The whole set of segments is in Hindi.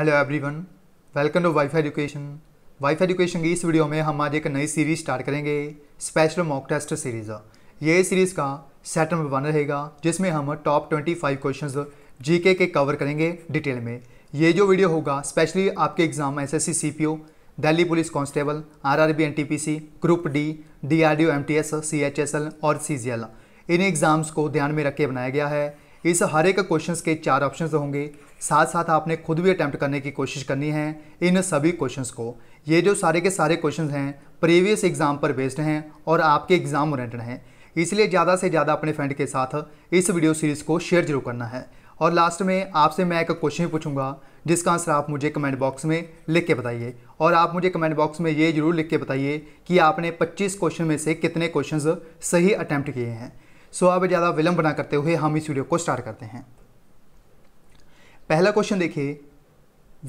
hello everyone welcome to WiFi education WiFi education की इस वीडियो में हम आज एक नई सीरीज स्टार्ट करेंगे स्पेशल मॉक टेस्ट सीरीज़ ये सीरीज़ का सेट नंबर वन रहेगा जिसमें हम top twenty five question GK के कवर करेंगे डिटेल में ये जो वीडियो होगा स्पेशली आपके exam S S C C P O Delhi police constable R R B N T P C group D D R D O M T S C H S L और सी जी एल इन एग्ज़ाम्स को ध्यान में रख के बनाया गया है इस हर एक क्वेश्चन के चार ऑप्शन होंगे साथ साथ आपने खुद भी अटैम्प्ट करने की कोशिश करनी है इन सभी क्वेश्चन को ये जो सारे के सारे क्वेश्चन हैं प्रीवियस एग्ज़ाम पर बेस्ड हैं और आपके एग्ज़ाम ओरिएंटेड हैं इसलिए ज़्यादा से ज़्यादा अपने फ्रेंड के साथ इस वीडियो सीरीज़ को शेयर जरूर करना है और लास्ट में आपसे मैं एक क्वेश्चन पूछूंगा जिसका आंसर आप मुझे कमेंट बॉक्स में लिख के बताइए और आप मुझे कमेंट बॉक्स में ये जरूर लिख के बताइए कि आपने 25 क्वेश्चन में से कितने क्वेश्चंस सही अटैम्प्ट किए हैं सो अब ज़्यादा विलंब ना करते हुए हम इस वीडियो को स्टार्ट करते हैं पहला क्वेश्चन देखिए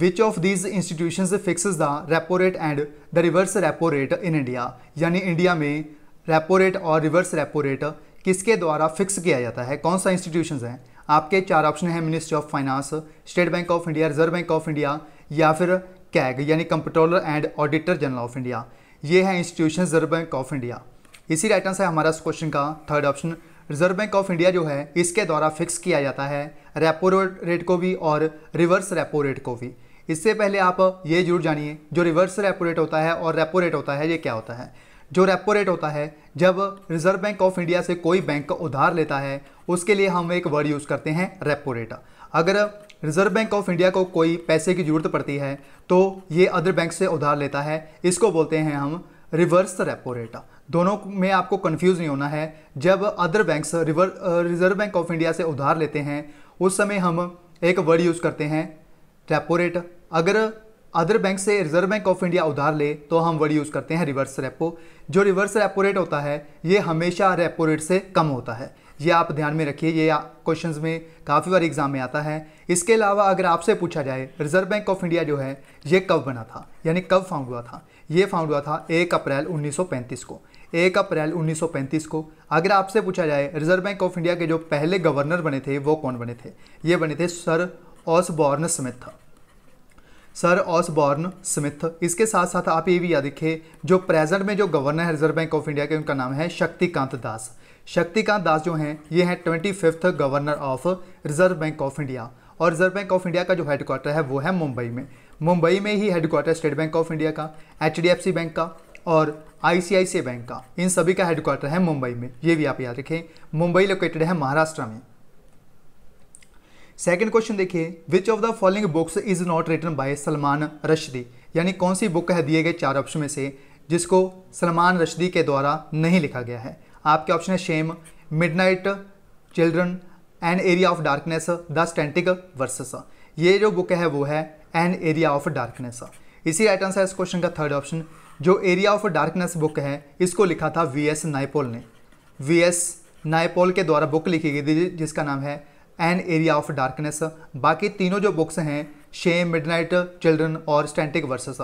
which of these institution fix the repo rate and the reverse repo rate in India यानी इंडिया में रेपो रेट और रिवर्स रेपो रेट किसके द्वारा फिक्स किया जाता है कौन सा इंस्टीट्यूशन है आपके चार ऑप्शन हैं Ministry of Finance State Bank of India Reserve Bank of India या फिर कैग यानी Comptroller and Auditor General of India ये है institution Reserve Bank of India इसी राइट आंसर है हमारा क्वेश्चन का third option Reserve Bank of India जो है इसके द्वारा फिक्स किया जाता है रेपो रेट को भी और रिवर्स रेपो रेट को भी इससे पहले आप ये जरूर जानिए जो रिवर्स रेपो रेट होता है और रेपो रेट होता है ये क्या होता है जो रेपो रेट होता है जब रिजर्व बैंक ऑफ इंडिया से कोई बैंक उधार लेता है उसके लिए हम एक वर्ड यूज़ करते हैं रेपो रेट अगर रिजर्व बैंक ऑफ इंडिया को कोई पैसे की ज़रूरत पड़ती है तो ये अदर बैंक से उधार लेता है इसको बोलते हैं हम रिवर्स रेपो रेट दोनों में आपको कंफ्यूज नहीं होना है जब other banks river Reserve Bank of India से उधार लेते हैं उस समय हम एक वर्ड यूज़ करते हैं रेपो रेट अगर अदर बैंक से रिजर्व बैंक ऑफ इंडिया उधार ले तो हम वर्ड यूज़ करते हैं रिवर्स रेपो जो रिवर्स रेपो रेट होता है ये हमेशा रेपो रेट से कम होता है ये आप ध्यान में रखिए ये क्वेश्चंस में काफ़ी बार एग्जाम में आता है इसके अलावा अगर आपसे पूछा जाए रिजर्व बैंक ऑफ इंडिया जो है ये कब बना था यानी कब फाउंड हुआ था ये फाउंड हुआ था एक अप्रैल 1935 को एक अप्रैल 1935 को अगर आपसे पूछा जाए रिजर्व बैंक ऑफ इंडिया के जो पहले गवर्नर बने थे वो कौन बने थे ये बने थे sir Osborne Smith sir Osborne Smith इसके साथ साथ आप ये भी याद रखिए जो प्रेजेंट में जो गवर्नर है रिजर्व बैंक ऑफ इंडिया के उनका नाम है शक्तिकांत दास शक्तिकांत दास जो हैं ये हैं twenty fifth governor of Reserve Bank of India और रिजर्व बैंक ऑफ इंडिया का जो हेडक्वार्टर है वो है मुंबई में मुंबई में ही headquarter State Bank of India का एच बैंक का और आईसीआईसी बैंक का इन सभी का हेडक्वार्टर है मुंबई में ये भी आप याद रखें मुंबई लोकेटेड है महाराष्ट्र में सेकंड क्वेश्चन देखिए which of the following books is not written by Salman Rushdie यानी कौन सी बुक है दिए गए चार ऑप्शन में से जिसको सलमान रशदी के द्वारा नहीं लिखा गया है आपके ऑप्शन है shame mid children an area of darkness the satanic verses ये जो बुक है वो है एन एरिया ऑफ डार्कनेस इसी राइट आंसर इस क्वेश्चन का थर्ड ऑप्शन जो एरिया ऑफ डार्कनेस बुक है इसको लिखा था वी एस नाइपोल ने वी एस नाइपोल के द्वारा बुक लिखी गई थी जिसका नाम है एन एरिया ऑफ डार्कनेस बाकी तीनों जो बुक्स हैं शेम मिडनाइट चिल्ड्रन और स्टैंटिक वर्सेस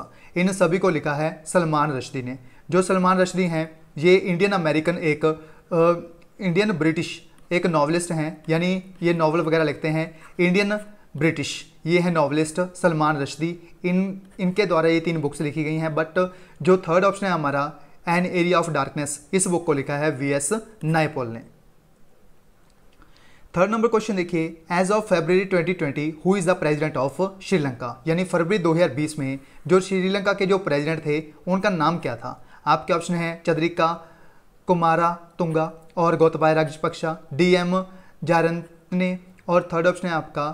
इन सभी को लिखा है सलमान रशदी ने जो सलमान रशदी हैं ये इंडियन अमेरिकन एक इंडियन ब्रिटिश एक नॉवलिस्ट हैं यानी ये नॉवल वगैरह लिखते हैं इंडियन ब्रिटिश ये है नॉवलिस्ट सलमान रशदी इन इनके द्वारा ये तीन बुक्स लिखी गई हैं बट जो थर्ड ऑप्शन है हमारा एन एरिया ऑफ डार्कनेस इस बुक को लिखा है वी एस नाइपोल ने थर्ड नंबर क्वेश्चन देखिए as of February 2020 who is the president of Sri Lanka यानी फरवरी 2020 में जो श्रीलंका के जो प्रेसिडेंट थे उनका नाम क्या था आपके ऑप्शन है चंद्रिका कुमारा तुंगा और गौतबाय राजपक्षा डी एम जारंतने और थर्ड ऑप्शन है आपका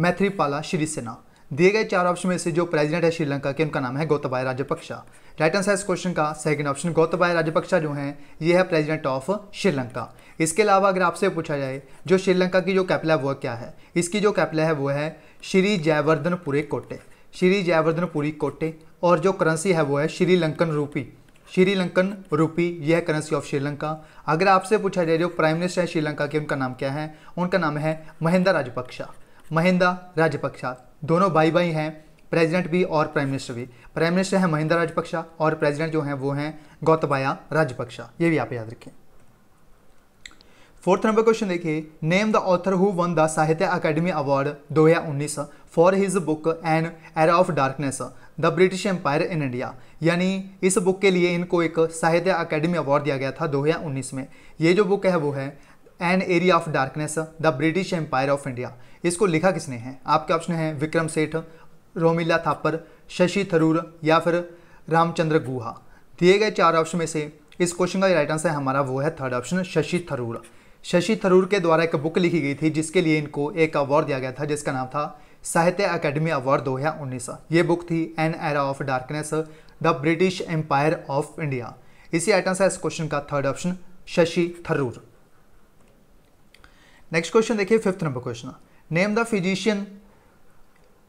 मैथ्रीपाला श्रीसेना दिए गए चार ऑप्शन में से जो प्रेसिडेंट है श्रीलंका के उनका नाम है गौतबाय राजपक्षा राइट आंसर इस क्वेश्चन का सेकंड ऑप्शन गौतबाय राजपक्षा जो हैं ये है प्रेसिडेंट ऑफ श्रीलंका इसके अलावा अगर आपसे पूछा जाए जो श्रीलंका की जो कैपिला है वह क्या है इसकी जो कैपिला है वह है श्री जयवर्धनपुरी कोटे श्री जयवर्धनपुरी कोटे और जो करंसी है वो है श्रीलंकन रूपी श्रीलंकन रूपी यह है करेंसी ऑफ श्रीलंका अगर आपसे पूछा जाए जो प्राइम मिनिस्टर है श्रीलंका के उनका नाम क्या है उनका नाम है महिंदा राजपक्षा महिंदा राजपक्षा दोनों भाई भाई हैं प्रेसिडेंट भी और प्राइम मिनिस्टर भी प्राइम मिनिस्टर हैं महिंदा राजपक्षा और प्रेसिडेंट जो हैं वो हैं गौतबाया राजपक्षा ये भी आप याद रखें फोर्थ नंबर क्वेश्चन देखिए name the author who won the Sahitya Akademi award 2019 for his book an era of darkness the British empire in India यानी इस बुक के लिए इनको एक साहित्य अकेडमी अवार्ड दिया गया था 2019 में ये जो बुक है वो है an area of darkness the British empire of India इसको लिखा किसने है आपके ऑप्शन हैं विक्रम सेठ रोमिला थापर शशि थरूर या फिर रामचंद्र गुहा दिए गए चार ऑप्शन में से इस क्वेश्चन का राइट आंसर है हमारा वो है थर्ड ऑप्शन शशि थरूर शशि थरूर के द्वारा एक बुक लिखी गई थी जिसके लिए इनको एक अवार्ड दिया गया था जिसका नाम था साहित्य अकेडमी अवार्ड दो हजार उन्नीस ये बुक थी an era of darkness the British empire of India इसी आइटम से इस क्वेश्चन का third option Shashi Tharoor next question देखिए fifth number question name the physician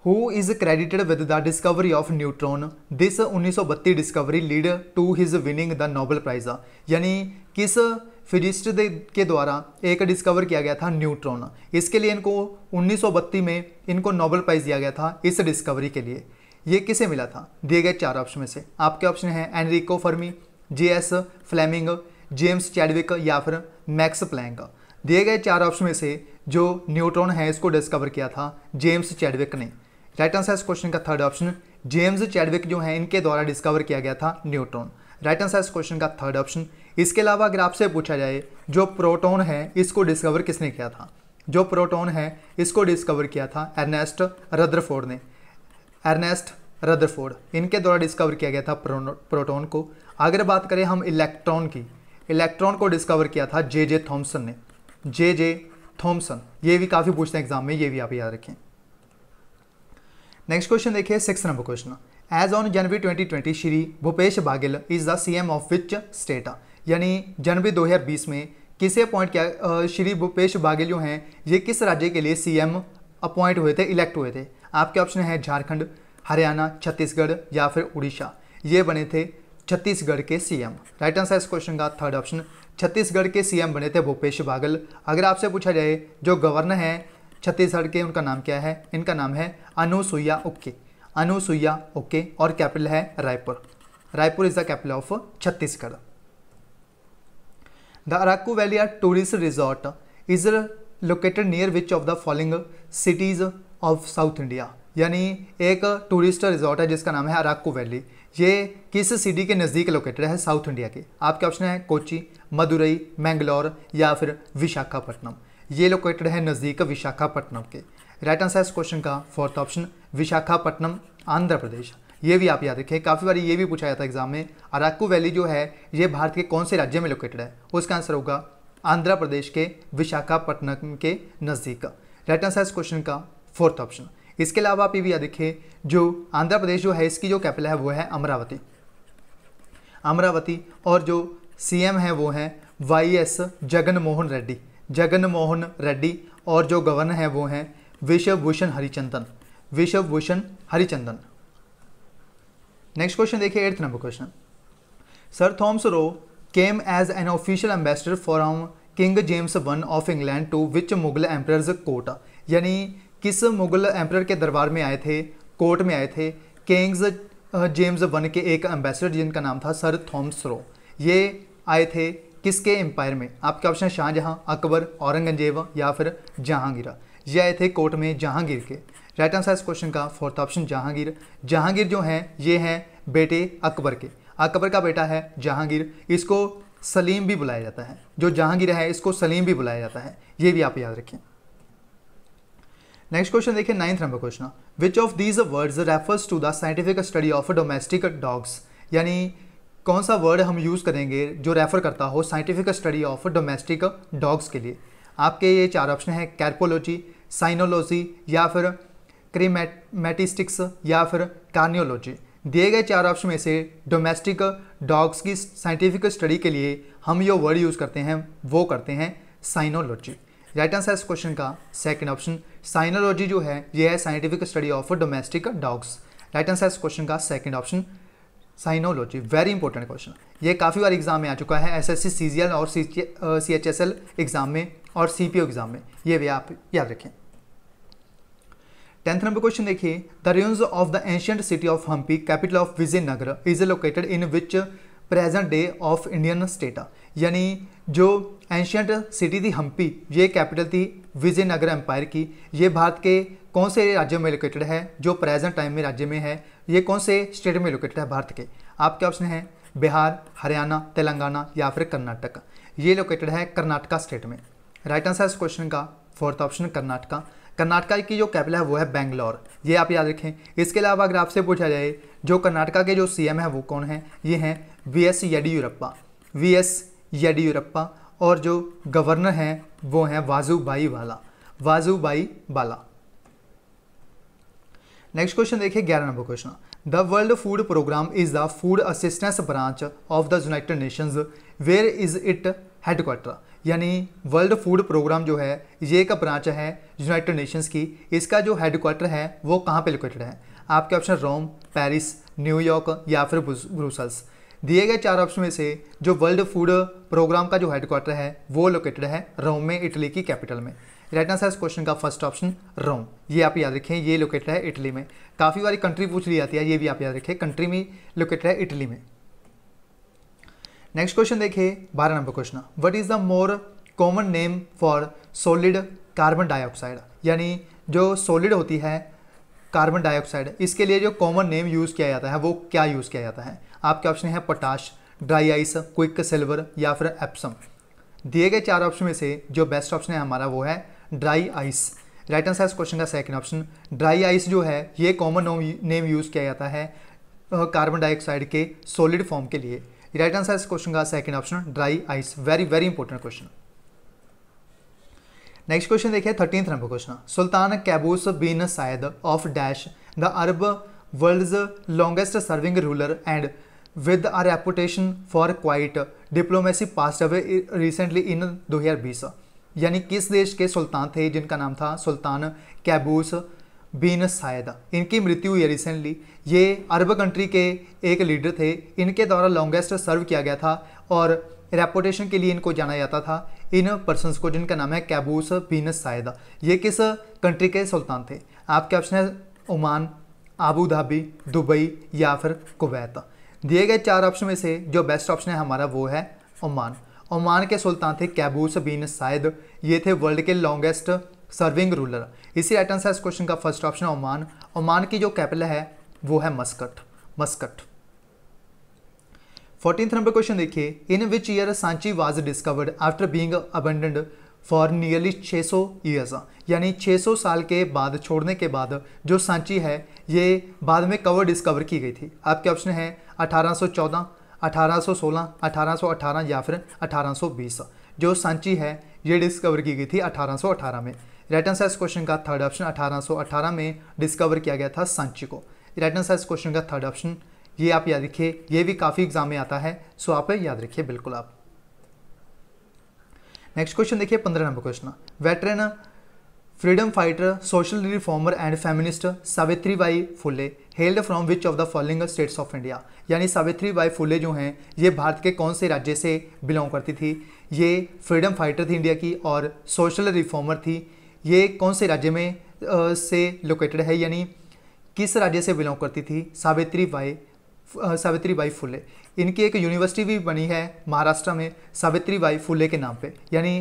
who is credited with the discovery of neutron this 1932 discovery lead to his winning the Nobel prize यानी किस फिजिस्ट के द्वारा एक डिस्कवर किया गया था न्यूट्रॉन इसके लिए इनको 1932 में इनको नोबल प्राइज दिया गया था इस डिस्कवरी के लिए ये किसे मिला था दिए गए चार ऑप्शन में से आपके ऑप्शन हैं Enrico Fermi J S Fleming James Chadwick या फिर मैक्स प्लैंग दिए गए चार ऑप्शन में से जो न्यूट्रॉन है इसको डिस्कवर किया था जेम्स चैडविक ने राइट आंसर इस क्वेश्चन का थर्ड ऑप्शन जेम्स चैडविक जो है इनके द्वारा डिस्कवर किया गया था न्यूट्रॉन राइट आंसर इस क्वेश्चन का थर्ड ऑप्शन इसके अलावा अगर आपसे पूछा जाए जो प्रोटोन है इसको डिस्कवर किसने किया था जो प्रोटोन है इसको डिस्कवर किया था एर्नेस्ट रदरफोर्ड ने एर्नेस्ट रदरफोर्ड इनके द्वारा डिस्कवर किया गया था प्रोटोन को अगर बात करें हम इलेक्ट्रॉन की इलेक्ट्रॉन को डिस्कवर किया था जे जे थॉम्सन ने जे जे थॉमसन ये भी काफ़ी पूछते हैं एग्जाम में ये भी आप याद रखें नेक्स्ट क्वेश्चन देखिए six number question as on January 2020 Shri Bhupesh Baghel is the CM of which state यानी जनवरी 2020 में किसे अपॉइंट किया श्री भूपेश बाघेल जो हैं ये किस राज्य के लिए सीएम अपॉइंट हुए थे इलेक्ट हुए थे आपके ऑप्शन हैं झारखंड हरियाणा छत्तीसगढ़ या फिर उड़ीसा ये बने थे छत्तीसगढ़ के सीएम राइट आंसर इस क्वेश्चन का थर्ड ऑप्शन छत्तीसगढ़ के सीएम बने थे भूपेश बागल अगर आपसे पूछा जाए जो गवर्नर हैं छत्तीसगढ़ के उनका नाम क्या है इनका नाम है अनुसुईया उके अनुसुईया उके और कैपिटल है Raipur Raipur is the capital of Chhattisgarh the Araku valley are tourist resort is located near which of the following cities of south India यानी एक टूरिस्ट रिजॉर्ट है जिसका नाम है अराकू वैली ये किस सिटी के नज़दीक लोकेटेड है साउथ इंडिया के आपके ऑप्शन है कोची मदुरई मैंगलोर या फिर विशाखापट्टनम ये लोकेटेड है नज़दीक विशाखापट्टनम के राइट आंसर इस क्वेश्चन का फोर्थ ऑप्शन विशाखापट्टनम आंध्र प्रदेश ये भी आप याद रखें काफ़ी बार ये भी पूछा जाता है एग्जाम में अराकू वैली जो है ये भारत के कौन से राज्य में लोकेटेड है उसका आंसर होगा आंध्र प्रदेश के विशाखापट्टनम के नज़दीक राइट आंसर इस क्वेश्चन का फोर्थ ऑप्शन इसके अलावा आप ये भी देखें जो आंध्र प्रदेश जो है इसकी जो कैपिटल है वो है अमरावती अमरावती और जो एम है वो है वाई एस जगन मोहन रेड्डी जगन मोहन रेड्डी और जो गवर्नर है वो हैं विश्वभूषण हरिचंदन विश्वभूषण भूषण हरिचंदन नेक्स्ट क्वेश्चन देखिए eighth number question sir Thomas Roe came as an official ambassador for King James one of England to which Mughal emperor court यानी किस मुगल एम्प्रर के दरबार में आए थे कोर्ट में आए थे किंग्स जेम्स वन के एक एम्बेसडर जिनका नाम था सर थॉम्सरो ये आए थे किसके एम्पायर में आपके ऑप्शन शाहजहाँ अकबर औरंगजेब या फिर जहांगीर ये आए थे कोर्ट में जहांगीर के राइट आंसर इस क्वेश्चन का फोर्थ ऑप्शन जहांगीर जहांगीर जो हैं ये हैं बेटे अकबर के अकबर का बेटा है जहांगीर इसको सलीम भी बुलाया जाता है जो जहांगीर है इसको सलीम भी बुलाया जाता है ये भी आप याद रखें नेक्स्ट क्वेश्चन देखिए ninth number question which of these words refers to the scientific study of domestic dogs यानी कौन सा वर्ड हम यूज़ करेंगे जो रेफर करता हो scientific study of domestic dogs के लिए आपके ये चार ऑप्शन हैं कैरपोलॉजी साइनोलॉजी या फिर क्रीमेटिस्टिक्स या फिर कार्नियोलॉजी दिए गए चार ऑप्शन में से डोमेस्टिक डॉग्स की साइंटिफिक स्टडी के लिए हम जो वर्ड यूज़ करते हैं वो करते हैं साइनोलॉजी राइट आंसर इस क्वेश्चन का सेकेंड ऑप्शन साइनोलॉजी जो है ये है scientific study of domestic dogs right answer इस क्वेश्चन का second option cynology very important question ये काफ़ी बार एग्जाम में आ चुका है एसएससी सीजीएल और C H S L exam में और सीपीओ एग्जाम में ये भी आप याद रखें टेंथ नंबर क्वेश्चन देखिए the ruins of the ancient city of Hampi capital of Vijayanagar is located in which present day of Indian state यानी जो एंशियंट सिटी थी हम्पी ये कैपिटल थी विजयनगर एम्पायर की ये भारत के कौन से राज्य में लोकेटेड है जो प्रेजेंट टाइम में राज्य में है ये कौन से स्टेट में लोकेटेड है भारत के आपके ऑप्शन हैं बिहार हरियाणा तेलंगाना या फिर कर्नाटक ये लोकेटेड है कर्नाटका स्टेट में राइट आंसर इस क्वेश्चन का फोर्थ ऑप्शन कर्नाटका कर्नाटका की जो कैपिटल है वो है बेंगलोर ये आप याद रखें इसके अलावा अगर आपसे पूछा जाए जो कर्नाटका के जो एम है वो कौन है ये हैं V S Yediyurappa V S Yediyurappa और जो गवर्नर हैं वो है वाजूबाई वाला वाजूबाई बाला नेक्स्ट क्वेश्चन देखिए ग्यारह number question the world food programme is the food assistance branch of the United Nations where is it headquarter यानी वर्ल्ड फूड प्रोग्राम जो है ये एक ब्रांच है यूनाइटेड नेशंस की इसका जो हेडक्वार्टर है वो कहाँ पे लोकेटेड है आपके ऑप्शन रोम पेरिस न्यूयॉर्क या फिर ब्रूसल्स दिए गए चार ऑप्शन में से जो वर्ल्ड फूड प्रोग्राम का जो हेडक्वार्टर है वो लोकेटेड है रोम में इटली की कैपिटल में राइट आंसर इस क्वेश्चन का फर्स्ट ऑप्शन रोम ये आप याद रखें ये लोकेटेड है इटली में काफ़ी बारी कंट्री पूछ ली जाती है ये भी आप याद रखें कंट्री में लोकेटेड है इटली में नेक्स्ट क्वेश्चन देखिए बारह number question what is the more common name for solid carbon dioxide यानी जो सोलिड होती है कार्बन डाइऑक्साइड इसके लिए जो कॉमन नेम यूज़ किया जाता है वो क्या यूज़ किया जाता है आपके ऑप्शन है potash dry ice quicksilver या फिर एप्सम दिए गए चार ऑप्शन में से जो बेस्ट ऑप्शन है हमारा वो है ड्राई आइस राइट आंसर इस क्वेश्चन का सेकंड ऑप्शन ड्राई आइस जो है ये कॉमन नेम यूज़ किया जाता है कार्बन डाइऑक्साइड के सॉलिड फॉर्म के लिए राइट आंसर इस क्वेश्चन का second option dry ice very very important question next question देखिए thirteen number question Sultan Qaboos bin Said of dash the Arab world longest serving ruler and with for quiet diplomacy quiet away recently in दो हजार 2020 यानी किस देश के सुल्तान थे जिनका नाम था सुल्तान कैबूस बिन सायद इनकी मृत्यु हुई रिसेंटली ये अरब कंट्री के एक लीडर थे इनके द्वारा लॉन्गेस्ट सर्व किया गया था और रेपोटेशन के लिए इनको जाना जाता था इन पर्सनस को जिनका नाम है कैबूस बिन सायद ये किस कंट्री के सुल्तान थे आपके ऑप्शन है ओमान आबू धाबी दुबई या फिर कुवैत दिए गए चार ऑप्शन में से जो बेस्ट ऑप्शन है हमारा वो है ओमान ओमान के सुल्तान थे कैबूस बिन सायद ये थे वर्ल्ड के लॉन्गेस्ट सर्विंग रूलर इसी राइट आंसर इस क्वेश्चन का फर्स्ट ऑप्शन है ओमान ओमान की जो कैपिटल है वो है Muscat Muscat fourteen number question देखिए in which year Sanchi was discovered after being abandoned for nearly 600 सौ ईयर्स यानी 600 साल के बाद छोड़ने के बाद जो सांची है ये बाद में कवर डिस्कवर की गई थी आपके ऑप्शन है 1814, 1816, 1818 या फिर 1820 जो सांची है ये डिस्कवर की गई थी 1818 में राइट आंसर इस क्वेश्चन का थर्ड ऑप्शन 1818 में डिस्कवर किया गया था सांची को राइट आंसर इस क्वेश्चन का थर्ड ऑप्शन ये आप याद रखिए ये भी काफ़ी एग्जाम में आता है सो आप याद रखिए बिल्कुल आप नेक्स्ट क्वेश्चन देखिए पंद्रह number question veteran freedom fighter social reformer and feminist Savitribai Phule held from which of the following states of India यानी सावित्री बाई फुले जो हैं ये भारत के कौन से राज्य से बिलोंग करती थी ये फ्रीडम फाइटर थी इंडिया की और सोशल रिफॉर्मर थी ये कौन से राज्य में आ, से लोकेटेड है यानी किस राज्य से बिलोंग करती थी सावित्री बाई सावित्री बाई फुले इनकी एक यूनिवर्सिटी भी बनी है महाराष्ट्र में सावित्री बाई फुले के नाम पे यानी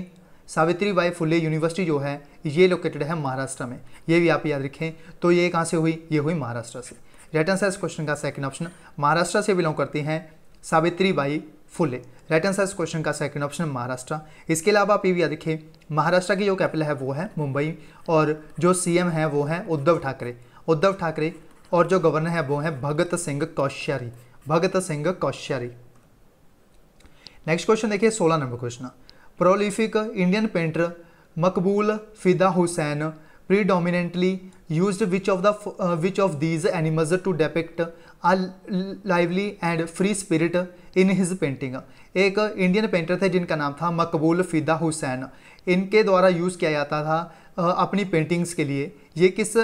सावित्री बाई फुले यूनिवर्सिटी जो है ये लोकेटेड है महाराष्ट्र में ये भी आप याद रखें तो ये कहाँ से हुई ये हुई महाराष्ट्र से राइट आंसर इस क्वेश्चन का सेकंड ऑप्शन महाराष्ट्र से बिलोंग करती हैं Savitribai Phule right answer इस क्वेश्चन का सेकंड ऑप्शन महाराष्ट्र इसके अलावा आप ये भी याद रखें महाराष्ट्र की जो कैपिटल है वो है मुंबई और जो एम है वो है उद्धव ठाकरे उद्धव ठाकरे और जो गवर्नर है वो है भगत सिंह कोश्यारी भगत सिंह कौश्यारी नेक्स्ट क्वेश्चन देखिए सोलह number question prolific Indian painter Maqbool Fida Husain predominantly use which of the which of these animals to depict a lively and free spirit in his painting एक इंडियन पेंटर थे जिनका नाम था मकबूल फिदा हुसैन इनके द्वारा यूज़ किया जाता था uh, अपनी पेंटिंग्स के लिए ये किस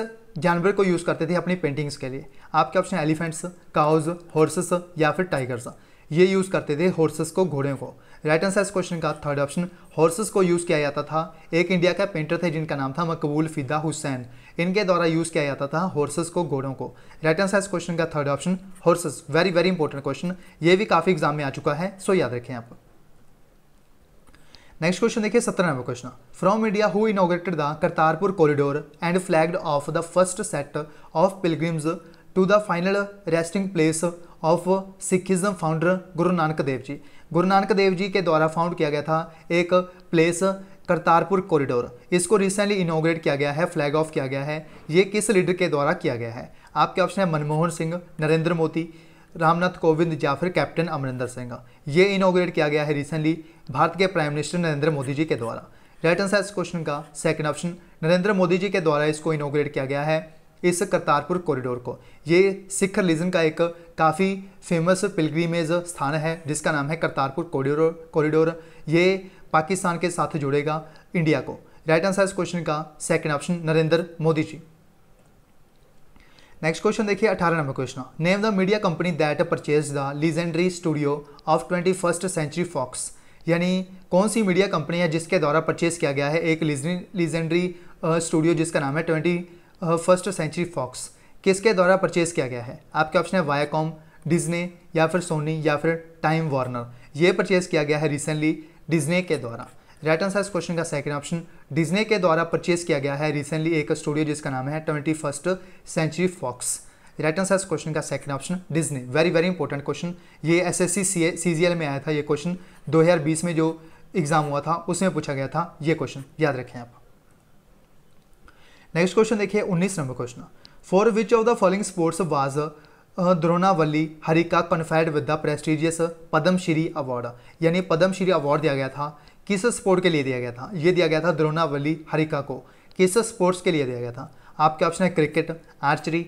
जानवर को यूज़ करते थे अपनी पेंटिंग्स के लिए आपके ऑप्शन एलिफेंट्स काउज हॉर्सेस या फिर टाइगर्स ये यूज़ करते थे हॉर्सेस को घोड़े को राइट आंसर इस क्वेश्चन का थर्ड ऑप्शन हॉर्सेस को यूज़ किया जाता था एक इंडिया का पेंटर थे जिनका नाम था मकबूल फिदा हुसैन इनके द्वारा यूज़ किया जाता था हॉर्सेस को घोड़ों को राइट आंसर इस क्वेश्चन का third option horses very very important question ये भी काफ़ी एग्जाम में आ चुका है सो याद रखें आप नेक्स्ट क्वेश्चन देखिए सत्रह number question from India who inaugurated the Kartarpur corridor and flagged off the first set of pilgrims to the final resting place of Sikhism founder Guru Nanak देव जी गुरु नानक देव जी के द्वारा फाउंड किया गया था एक प्लेस करतारपुर कॉरिडोर इसको रिसेंटली इनोग्रेट किया गया है फ्लैग ऑफ किया गया है ये किस लीडर के द्वारा किया गया है आपके ऑप्शन है मनमोहन सिंह नरेंद्र मोदी रामनाथ कोविंद या फिर कैप्टन अमरिंदर सिंह ये इनोग्रेट किया गया है रिसेंटली भारत के प्राइम मिनिस्टर नरेंद्र मोदी जी के द्वारा राइट आंसर इस क्वेश्चन का सेकंड ऑप्शन नरेंद्र मोदी जी के द्वारा इसको इनोग्रेट किया गया है इस करतारपुर कॉरिडोर को ये सिख रिलीजन का एक काफ़ी फेमस पिलग्रीमेज स्थान है जिसका नाम है करतारपुर कॉरिडोर कॉरिडोर ये पाकिस्तान के साथ जुड़ेगा इंडिया को राइट आंसर इस क्वेश्चन का second option Narendra Modi ji next question देखिए अठारह number question name the media company that purchase the legendary studio of twenty first century Fox यानी कौन सी मीडिया कंपनी है जिसके द्वारा परचेज किया गया है एक लीजेंडरी स्टूडियो जिसका नाम है ट्वेंटी फर्स्ट सेंचुरी फॉक्स किसके द्वारा परचेज किया गया है आपके ऑप्शन है वायाकॉम डिज्ने या फिर सोनी या फिर टाइम वार्नर ये परचेज किया गया है रिसेंटली डिज्ने के द्वारा राइट आंसर इस क्वेश्चन का सेकंड ऑप्शन डिज्ने के द्वारा परचेज किया गया है रिसेंटली एक स्टूडियो जिसका नाम है twenty first century Fox right answer इस क्वेश्चन का second option Disney very very important question ये एस एस सी में आया था ये क्वेश्चन दो में जो एग्जाम हुआ था उसमें पूछा गया था ये क्वेश्चन याद रखें आप नेक्स्ट क्वेश्चन देखिए उन्नीस number question for which of the following sports was Dronavalli Harika conferred with the prestigious Padmashri award यानी पद्मश्री अवार्ड दिया गया था किस स्पोर्ट के लिए दिया गया था ये दिया गया था द्रोणावली हरिका को किस स्पोर्ट्स के लिए दिया गया था आपके ऑप्शन है क्रिकेट आर्चरी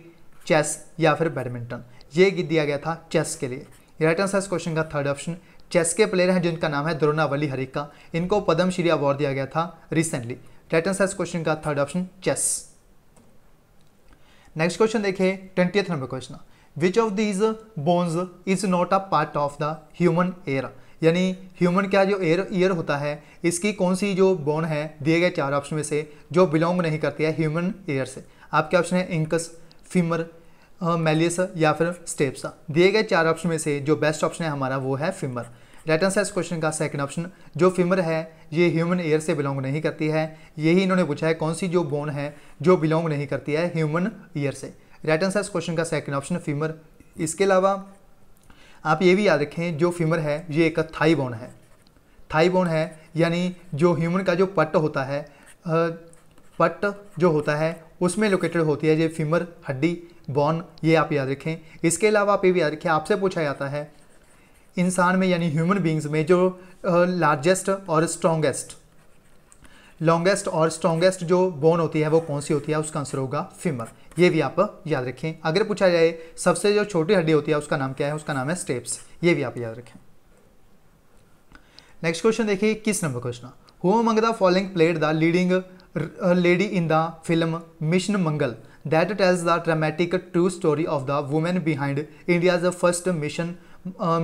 चेस या फिर बैडमिंटन ये दिया गया था चेस के लिए राइट आंसर इस क्वेश्चन का थर्ड ऑप्शन चेस के प्लेयर हैं जिनका नाम है द्रोणावली हरिका इनको पद्मश्री अवार्ड दिया गया था रिसेंटली राइट आंसर इस क्वेश्चन का third option chess next question देखिए twenty number question which of these bones is not a part of the human ear यानी ह्यूमन का जो एयर ईयर होता है इसकी कौन सी जो बोन है दिए गए चार ऑप्शन में से जो बिलोंग नहीं करती है ह्यूमन एयर से आपके ऑप्शन है इंकस फीमर मेलियस या फिर स्टेप्सा दिए गए चार ऑप्शन में से जो बेस्ट ऑप्शन है हमारा वो है फिमर राइट आंसर इस क्वेश्चन का सेकंड ऑप्शन जो फिमर है ये ह्यूमन एयर से बिलोंग नहीं करती है यही इन्होंने पूछा है कौन सी जो बोन है जो बिलोंग नहीं करती है ह्यूमन ईयर से राइट आंसर इस क्वेश्चन का सेकंड ऑप्शन फीमर इसके अलावा आप ये भी याद रखें जो फीमर है ये एक थाई बोन है थाई बोन है यानी जो ह्यूमन का जो पट होता है पट जो होता है उसमें लोकेटेड होती है ये फीमर हड्डी बॉन ये आप याद रखें इसके अलावा आप ये भी याद रखें आपसे पूछा जाता है इंसान में यानी ह्यूमन बींग्स में जो लार्जेस्ट और स्ट्रोंगेस्ट लॉन्गेस्ट और स्ट्रॉन्गेस्ट जो बोन होती है वो कौन सी होती है उसका आंसर होगा फिमर ये भी आप याद रखें अगर पूछा जाए सबसे जो छोटी हड्डी होती है उसका नाम क्या है उसका नाम है स्टेप्स ये भी आप याद रखें नेक्स्ट क्वेश्चन देखिए किस number question who among the following played the leading lady in the film mission Mangal that tells the dramatic true story of the women behind India's first mission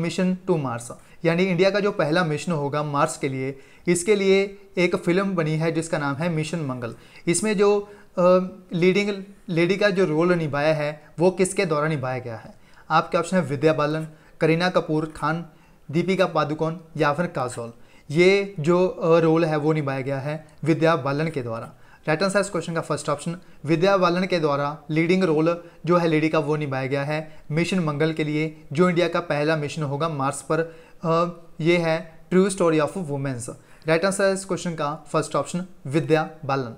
mission to Mars यानी इंडिया का जो पहला मिशन होगा मार्स के लिए इसके लिए एक फिल्म बनी है जिसका नाम है मिशन मंगल इसमें जो लीडिंग लेडी का जो रोल निभाया है वो किसके द्वारा निभाया गया है आपके ऑप्शन है विद्या बालन करीना कपूर खान दीपिका पादुकोण या फिर काजोल ये जो रोल है वो निभाया गया है विद्या बालन के द्वारा राइट आंसर इस क्वेश्चन का फर्स्ट ऑप्शन विद्या बालन के द्वारा लीडिंग रोल जो है लेडी का वो निभाया गया है मिशन मंगल के लिए जो इंडिया का पहला मिशन होगा मार्स पर ये है true story of womens right answer इस क्वेश्चन का first option Vidya Balan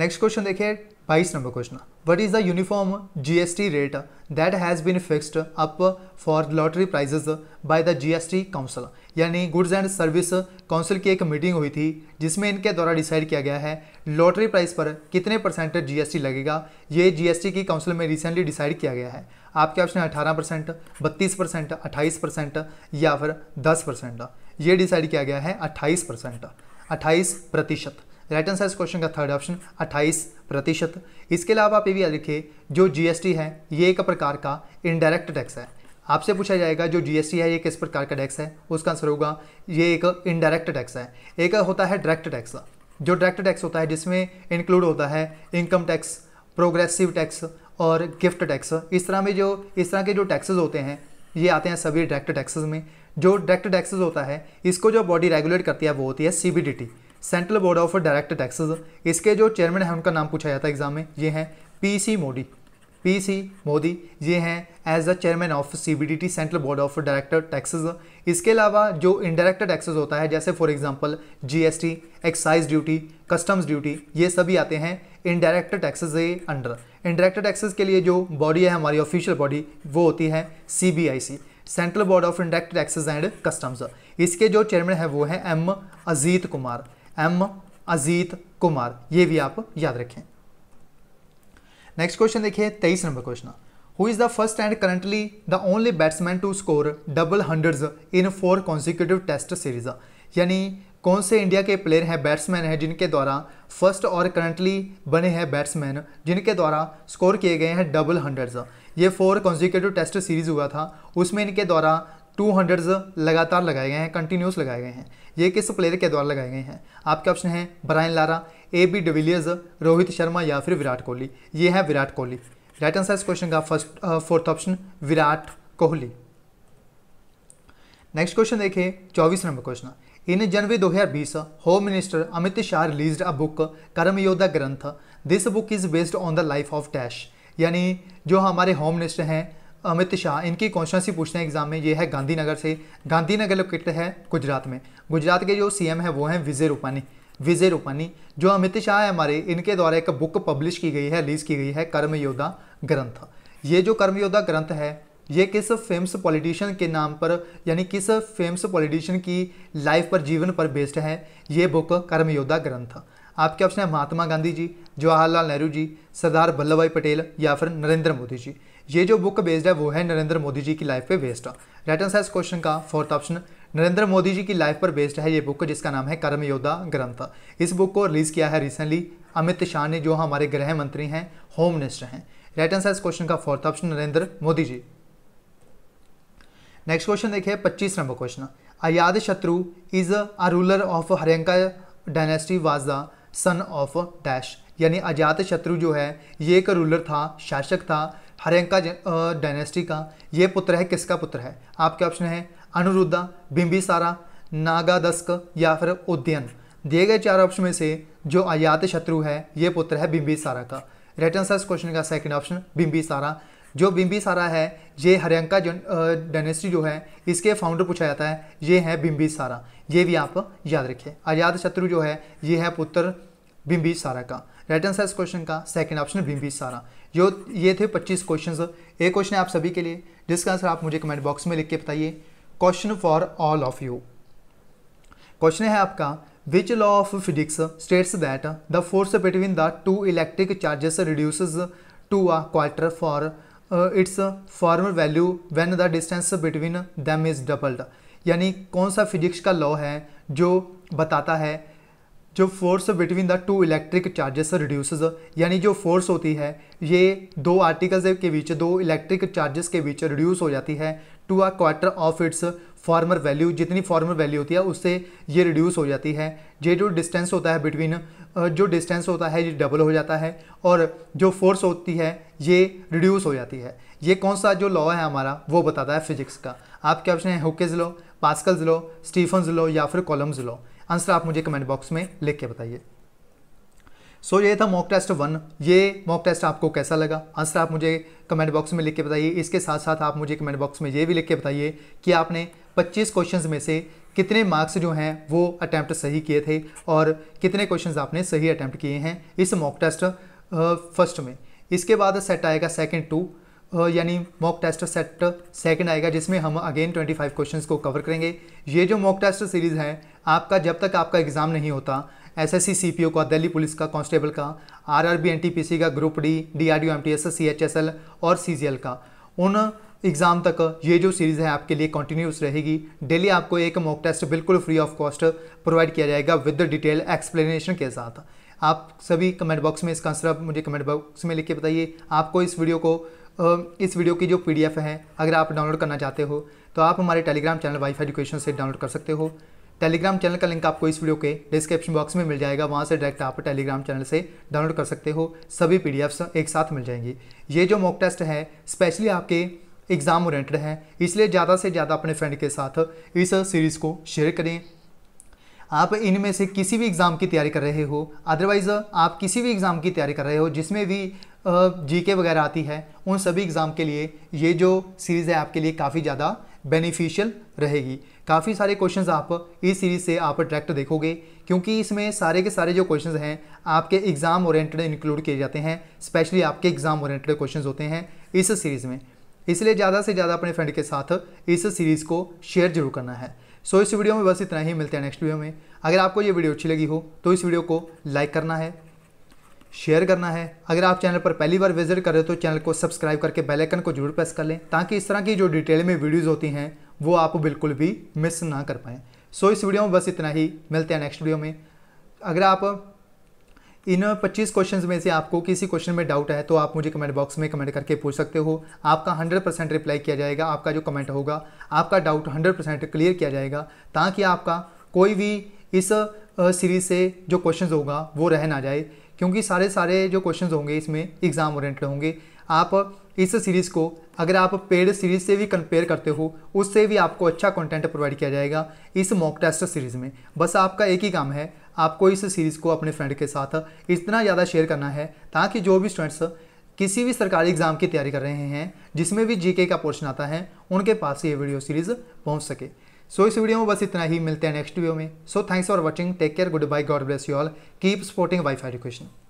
next question देखिए बाईस number question what is the uniform G S T rate that has been fixed up for lottery prizes by the G S T council यानी गुड्स एंड सर्विस काउंसिल की एक मीटिंग हुई थी जिसमें इनके द्वारा डिसाइड किया गया है लॉटरी प्राइस पर कितने परसेंट जी एस टी लगेगा ये जी एस टी की काउंसिल में रिसेंटली डिसाइड किया गया है आपके ऑप्शन अठारह परसेंट बत्तीस परसेंट अट्ठाईस परसेंट या फिर दस परसेंट ये डिसाइड किया गया है अट्ठाईस परसेंट अट्ठाईस प्रतिशत राइट आंसर इस क्वेश्चन का थर्ड ऑप्शन 28 प्रतिशत इसके अलावा आप ये भी लिखिए जो जीएसटी है ये एक प्रकार का इनडायरेक्ट टैक्स है आपसे पूछा जाएगा जो जीएसटी है ये किस प्रकार का टैक्स है उसका आंसर होगा ये एक इनडायरेक्ट टैक्स है एक होता है डायरेक्ट टैक्स जो डायरेक्ट टैक्स होता है जिसमें इंक्लूड होता है इनकम टैक्स प्रोग्रेसिव टैक्स और गिफ्ट टैक्स इस तरह में जो इस तरह के जो टैक्सेस होते हैं ये आते हैं सभी डायरेक्ट टैक्सेस में जो डायरेक्ट टैक्सेस होता है इसको जो बॉडी रेगुलेट करती है वो होती है CBDT central board of direct taxes इसके जो चेयरमैन हैं उनका नाम पूछा जाता है एग्जाम में ये हैं पीसी मोदी पीसी मोदी ये हैं as the chairman of CBDT central board of director taxes इसके अलावा जो इनडायरेक्ट टैक्सेस होता है जैसे for example GST excise duty customs duty ये सभी आते हैं इनडायरेक्ट टैक्सेस के अंडर इनडायरेक्ट टैक्सेस के लिए जो बॉडी है हमारी ऑफिशियल बॉडी वो होती है C central board of indirect taxes and customs इसके जो चेयरमैन है वो हैं एम अजीत कुमार एम अजीत कुमार ये भी आप याद रखें नेक्स्ट क्वेश्चन देखिए तेईस number question who is the first and currently the only batsman to score double hundreds in four consecutive test series यानी कौन से इंडिया के प्लेयर हैं बैट्समैन हैं जिनके द्वारा फर्स्ट और करंटली बने हैं बैट्समैन जिनके द्वारा स्कोर किए गए हैं डबल हंड्रेड्स ये फोर कॉन्जिक्यूटिव टेस्ट सीरीज हुआ था उसमें इनके द्वारा टू हंड्रेड लगातार लगाए गए हैं कंटिन्यूस लगाए गए हैं ये किस प्लेयर के द्वारा लगाए गए हैं आपके ऑप्शन हैं Brian Lara A B de Villiers Rohit Sharma या फिर विराट कोहली ये है विराट कोहली राइट आंसर इस क्वेश्चन का first fourth option Virat Kohli next question देखिए चौबीस number question in January 2020 home minister Amit Shah release a book Karma Yoddha Granth this book is based on the life of dash यानी जो हमारे होम मिनिस्टर हैं अमित शाह इनकी क्वेश्चन सी पूछते हैं एग्जाम में ये है गांधीनगर से गांधीनगर लोकेट है गुजरात में गुजरात के जो सीएम है वो हैं विजय रूपानी विजय रूपानी जो अमित शाह है हमारे इनके द्वारा एक बुक पब्लिश की गई है रिलीज की गई है कर्मयोद्धा ग्रंथ ये जो कर्मयोद्धा ग्रंथ है ये किस फेम्स पॉलिटिशियन के नाम पर यानी किस फेम्स पॉलिटिशियन की लाइफ पर जीवन पर बेस्ड है ये बुक कर्मयोद्धा ग्रंथ आपके ऑप्शन है महात्मा गांधी जी जवाहरलाल नेहरू जी सरदार वल्लभ भाई पटेल या फिर नरेंद्र मोदी जी ये जो बुक बेस्ड है वो है नरेंद्र मोदी जी की लाइफ पे बेस्ड राइट आंसर इस क्वेश्चन का फोर्थ ऑप्शन नरेंद्र मोदी जी की लाइफ पर बेस्ड है ये बुक जिसका नाम है कर्म योद्धा ग्रंथ इस बुक को रिलीज किया है रिसेंटली अमित शाह ने जो हमारे गृह मंत्री हैं होम मिनिस्टर हैं राइट आंसर इस क्वेश्चन का fourth option Narendra Modi ji next question देखिए पच्चीस number question Ajatashatru is a ruler of Haryanka dynasty was the son of dash यानी अजात शत्रु जो है ये एक रूलर था शासक था हरेंका डायनेस्टी का ये पुत्र है किसका पुत्र है आपके ऑप्शन है अनुरुद्धा बिम्बिसारा नागादस्क या फिर उद्यन दिए गए चार ऑप्शन में से जो अयात शत्रु है ये पुत्र है सारा का राइट आंसर इस क्वेश्चन का सेकंड ऑप्शन सारा जो सारा है ये हरियंका डायनेस्टी जो है इसके फाउंडर पूछा जाता है ये है सारा ये भी आप याद रखिए अजात शत्रु जो है ये है पुत्र सारा का राइट आंसर इस क्वेश्चन का सेकंड ऑप्शन सारा जो ये थे 25 क्वेश्चंस एक क्वेश्चन है आप सभी के लिए जिसका आंसर आप मुझे कमेंट बॉक्स में लिख के बताइए question for all of you question है आपका which law of physics states that the force between the two electric charges reduce to a quarter for its formal value when the distance between them is doubled यानी कौन सा फिजिक्स का लॉ है जो बताता है जो force between the two electric charges reduce यानी जो फोर्स होती है ये दो आर्टिकल्स के बीच दो इलेक्ट्रिक चार्जेस के बीच रिड्यूस हो जाती है to a quarter of its former value जितनी फॉर्मर वैल्यू होती है उससे ये रिड्यूस हो जाती है ये जो डिस्टेंस होता है बिटवीन जो डिस्टेंस होता है ये डबल हो जाता है और जो फोर्स होती है ये रिड्यूस हो जाती है ये कौन सा जो लॉ है हमारा वो बताता है फिजिक्स का आपके ऑप्शन है हुकेज लो पास्कल्स लो स्टीफन्स लो या फिर कॉलम्स लो आंसर आप मुझे कमेंट बॉक्स में लिख के बताइए सो so, ये था मॉक टेस्ट वन ये मॉक टेस्ट आपको कैसा लगा आंसर आप मुझे कमेंट बॉक्स में लिख के बताइए इसके साथ साथ आप मुझे कमेंट बॉक्स में ये भी लिख के बताइए कि आपने 25 क्वेश्चंस में से कितने मार्क्स जो हैं वो अटैम्प्ट सही किए थे और कितने क्वेश्चंस आपने सही अटैम्प्ट किए हैं इस मॉक टेस्ट फर्स्ट में इसके बाद सेट आएगा सेकेंड टू यानी मॉक टेस्ट सेट सेकंड आएगा जिसमें हम अगेन 25 क्वेश्चंस को कवर करेंगे ये जो मॉक टेस्ट सीरीज़ है आपका जब तक आपका एग्ज़ाम नहीं होता एसएससी सीपीओ का दिल्ली पुलिस का कांस्टेबल का आरआरबी एनटीपीसी का group D DRDO MTS CHSL और सीजीएल का उन एग्ज़ाम तक ये जो सीरीज़ है आपके लिए कंटिन्यूस रहेगी डेली आपको एक मॉक टेस्ट बिल्कुल फ्री ऑफ कॉस्ट प्रोवाइड किया जाएगा विद डिटेल एक्सप्लेनेशन के साथ आप सभी कमेंट बॉक्स में इसका आंसर आप मुझे कमेंट बॉक्स में लिख के बताइए आपको इस वीडियो को इस वीडियो की जो पीडीएफ है अगर आप डाउनलोड करना चाहते हो तो आप हमारे टेलीग्राम चैनल वाइफ एजुकेशन से डाउनलोड कर सकते हो टेलीग्राम चैनल का लिंक आपको इस वीडियो के डिस्क्रिप्शन बॉक्स में मिल जाएगा वहाँ से डायरेक्ट आप टेलीग्राम चैनल से डाउनलोड कर सकते हो सभी पी एक साथ मिल जाएंगी ये जो मॉक टेस्ट है स्पेशली आपके एग्ज़ाम ओरिएंटेड हैं इसलिए ज़्यादा से ज़्यादा अपने फ्रेंड के साथ इस सीरीज़ को शेयर करें आप इनमें से किसी भी एग्ज़ाम की तैयारी कर रहे हो अदरवाइज़ आप किसी भी एग्ज़ाम की तैयारी कर रहे हो जिसमें भी जीके वगैरह आती है उन सभी एग्ज़ाम के लिए ये जो सीरीज़ है आपके लिए काफ़ी ज़्यादा बेनिफिशियल रहेगी काफ़ी सारे क्वेश्चंस आप इस सीरीज़ से आप डायरेक्ट देखोगे क्योंकि इसमें सारे के सारे जो क्वेश्चंस हैं आपके एग्ज़ाम ओरिएंटेड इंक्लूड किए जाते हैं स्पेशली आपके एग्ज़ाम ओरिएंटेड क्वेश्चंस होते हैं इस सीरीज़ में इसलिए ज़्यादा से ज़्यादा अपने फ्रेंड के साथ इस सीरीज़ को शेयर जरूर करना है सो इस वीडियो में बस इतना ही मिलते हैं नेक्स्ट वीडियो में अगर आपको ये वीडियो अच्छी लगी हो तो इस वीडियो को लाइक करना है शेयर करना है अगर आप चैनल पर पहली बार विजिट कर रहे हो तो चैनल को सब्सक्राइब करके बेल आइकन को जरूर प्रेस कर लें ताकि इस तरह की जो डिटेल में वीडियोस होती हैं वो आप बिल्कुल भी मिस ना कर पाएँ सो इस वीडियो में बस इतना ही मिलते हैं नेक्स्ट वीडियो में अगर आप इन 25 क्वेश्चंस में से आपको किसी क्वेश्चन में डाउट है तो आप मुझे कमेंट बॉक्स में कमेंट करके पूछ सकते हो आपका 100 परसेंट रिप्लाई किया जाएगा आपका जो कमेंट होगा आपका डाउट 100 परसेंट क्लियर किया जाएगा ताकि आपका कोई भी इस सीरीज से जो क्वेश्चंस होगा वो रह ना जाए क्योंकि सारे सारे जो क्वेश्चन होंगे इसमें एग्ज़ाम ओरिएंटेड होंगे आप इस सीरीज़ को अगर आप पेड सीरीज़ से भी कंपेयर करते हो उससे भी आपको अच्छा कंटेंट प्रोवाइड किया जाएगा इस मॉक टेस्ट सीरीज़ में बस आपका एक ही काम है आपको इस सीरीज़ को अपने फ्रेंड के साथ इतना ज़्यादा शेयर करना है ताकि जो भी स्टूडेंट्स किसी भी सरकारी एग्ज़ाम की तैयारी कर रहे हैं जिसमें भी जीके का पोर्शन आता है उनके पास ये वीडियो सीरीज़ पहुँच सके सो इस वीडियो में बस इतना ही मिलते हैं नेक्स्ट वीडियो में so thanks for watching take care good bye God bless you all keep supporting wifi education